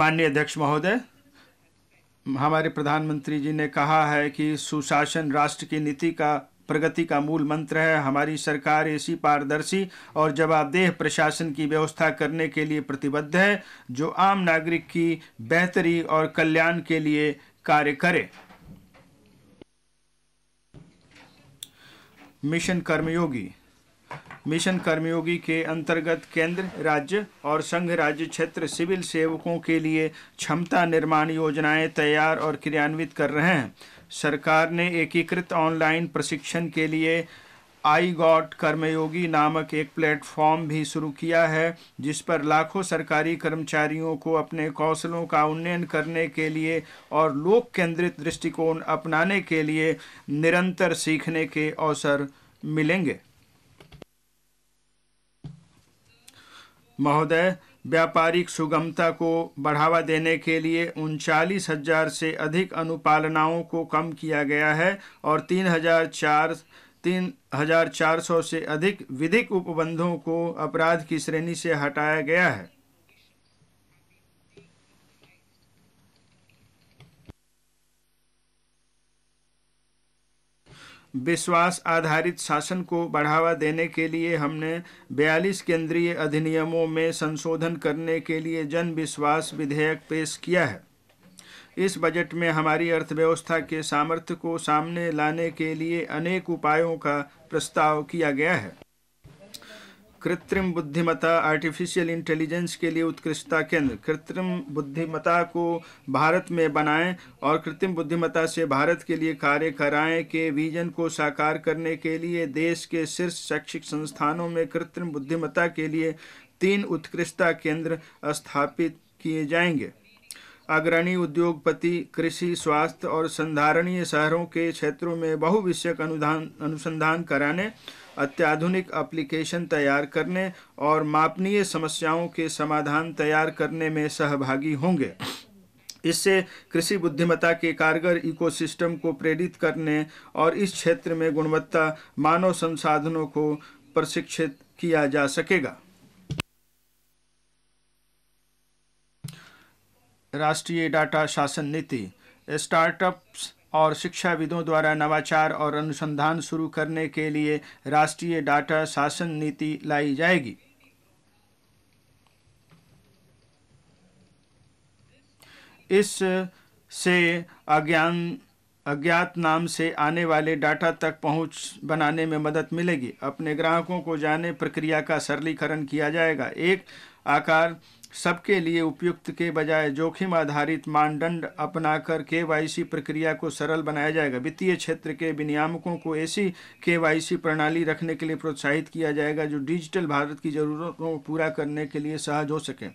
माननीय अध्यक्ष महोदय हमारे प्रधानमंत्री जी ने कहा है कि सुशासन राष्ट्र की नीति का प्रगति का मूल मंत्र है हमारी सरकार ऐसी पारदर्शी और जवाबदेह प्रशासन की व्यवस्था करने के लिए प्रतिबद्ध है जो आम नागरिक की बेहतरी और कल्याण के लिए कार्य करे मिशन कर्मयोगी मिशन कर्मयोगी के अंतर्गत केंद्र राज्य और संघ राज्य क्षेत्र सिविल सेवकों के लिए क्षमता निर्माण योजनाएं तैयार और क्रियान्वित कर रहे हैं सरकार ने एकीकृत ऑनलाइन प्रशिक्षण के लिए आई गॉट कर्मयोगी नामक एक प्लेटफॉर्म भी शुरू किया है जिस पर लाखों सरकारी कर्मचारियों को अपने कौशलों का उन्नयन करने के लिए और लोक केंद्रित दृष्टिकोण अपनाने के लिए निरंतर सीखने के अवसर मिलेंगे महोदय व्यापारिक सुगमता को बढ़ावा देने के लिए उनचालीस हजार से अधिक अनुपालनाओं को कम किया गया है और तीन हजार चार तीन हजार चार सौ से अधिक विधिक उपबंधों को अपराध की श्रेणी से हटाया गया है विश्वास आधारित शासन को बढ़ावा देने के लिए हमने 42 केंद्रीय अधिनियमों में संशोधन करने के लिए जन विश्वास विधेयक पेश किया है इस बजट में हमारी अर्थव्यवस्था के सामर्थ्य को सामने लाने के लिए अनेक उपायों का प्रस्ताव किया गया है कृत्रिम बुद्धिमता आर्टिफिशियल इंटेलिजेंस के लिए उत्कृष्टता केंद्र कृत्रिम बुद्धिमता को भारत में बनाएं और कृत्रिम बुद्धिमता से भारत के लिए कार्य कराएं के विजन को साकार करने के लिए देश के शीर्ष शैक्षिक संस्थानों में कृत्रिम बुद्धिमता के लिए तीन उत्कृष्टता केंद्र स्थापित किए जाएंगे अग्रणी उद्योगपति कृषि स्वास्थ्य और संधारणीय शहरों के क्षेत्रों में बहुविषयक अनुदान अनुसंधान कराने अत्याधुनिक एप्लीकेशन तैयार करने और मापनीय समस्याओं के समाधान तैयार करने में सहभागी होंगे इससे कृषि बुद्धिमत्ता के कारगर इकोसिस्टम को प्रेरित करने और इस क्षेत्र में गुणवत्ता मानव संसाधनों को प्रशिक्षित किया जा सकेगा राष्ट्रीय डाटा शासन नीति स्टार्टअप्स और शिक्षाविदों द्वारा नवाचार और अनुसंधान शुरू करने के लिए राष्ट्रीय डाटा शासन नीति लाई जाएगी इस से अज्ञान अज्ञात नाम से आने वाले डाटा तक पहुंच बनाने में मदद मिलेगी अपने ग्राहकों को जाने प्रक्रिया का सरलीकरण किया जाएगा एक आकार सबके लिए उपयुक्त के बजाय जोखिम आधारित मानदंड अपनाकर केवाईसी प्रक्रिया को सरल बनाया जाएगा वित्तीय क्षेत्र के विनियामकों को ऐसी केवाईसी प्रणाली रखने के लिए प्रोत्साहित किया जाएगा जो डिजिटल भारत की जरूरतों को पूरा करने के लिए सहज हो सके